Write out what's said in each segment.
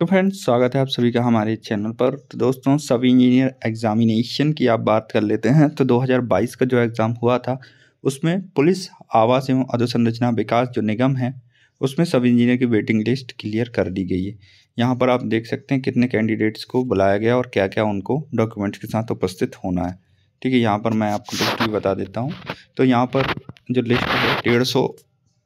तो फ्रेंड्स स्वागत है आप सभी का हमारे चैनल पर तो दोस्तों सब इंजीनियर एग्जामिनेशन की आप बात कर लेते हैं तो 2022 का जो एग्ज़ाम हुआ था उसमें पुलिस आवास एवं अधोसंरचना विकास जो निगम है उसमें सब इंजीनियर की वेटिंग लिस्ट क्लियर कर दी गई है यहाँ पर आप देख सकते हैं कितने कैंडिडेट्स को बुलाया गया और क्या क्या उनको डॉक्यूमेंट्स के साथ उपस्थित होना है ठीक है यहाँ पर मैं आपको लिस्ट भी बता देता हूँ तो यहाँ पर जो लिस्ट है डेढ़ सौ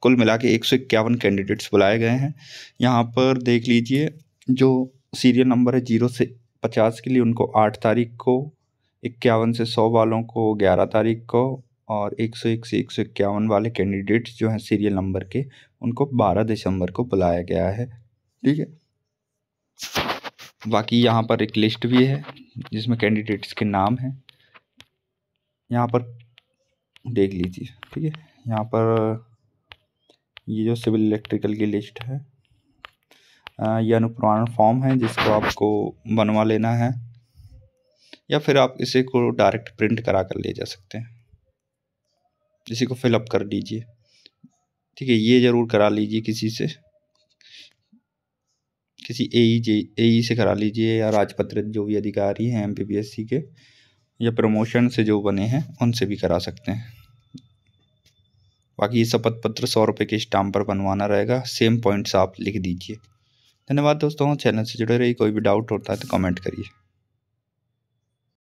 कुल मिला के एक सौ इक्यावन कैंडिडेट्स बुलाए गए हैं यहाँ पर देख लीजिए जो सीरियल नंबर है जीरो से पचास के लिए उनको आठ तारीख को इक्यावन से सौ वालों को ग्यारह तारीख को और एक सौ एक से एक सौ इक्यावन वाले कैंडिडेट्स जो हैं सीरियल नंबर के उनको बारह दिसंबर को बुलाया गया है ठीक है बाकी यहाँ पर एक लिस्ट भी है जिसमें कैंडिडेट्स के नाम हैं यहाँ पर देख लीजिए ठीक है यहाँ पर ये जो सिविल इलेक्ट्रिकल की लिस्ट है यह अनुप्रमाण फॉर्म है जिसको आपको बनवा लेना है या फिर आप इसे को डायरेक्ट प्रिंट करा कर ले जा सकते हैं इसी को फिलअप कर लीजिए ठीक है ये ज़रूर करा लीजिए किसी से किसी ए ई जे ए ई से करा लीजिए या राजपत्रित जो भी अधिकारी हैं एम पी एस सी के या प्रमोशन से जो बने हैं उनसे भी करा सकते हैं बाकी ये शपथ पत्र सौ रुपये के स्टाम्प पर बनवाना रहेगा सेम पॉइंट्स आप लिख दीजिए धन्यवाद दोस्तों चैनल से जुड़े रहिए कोई भी डाउट होता है तो कमेंट करिए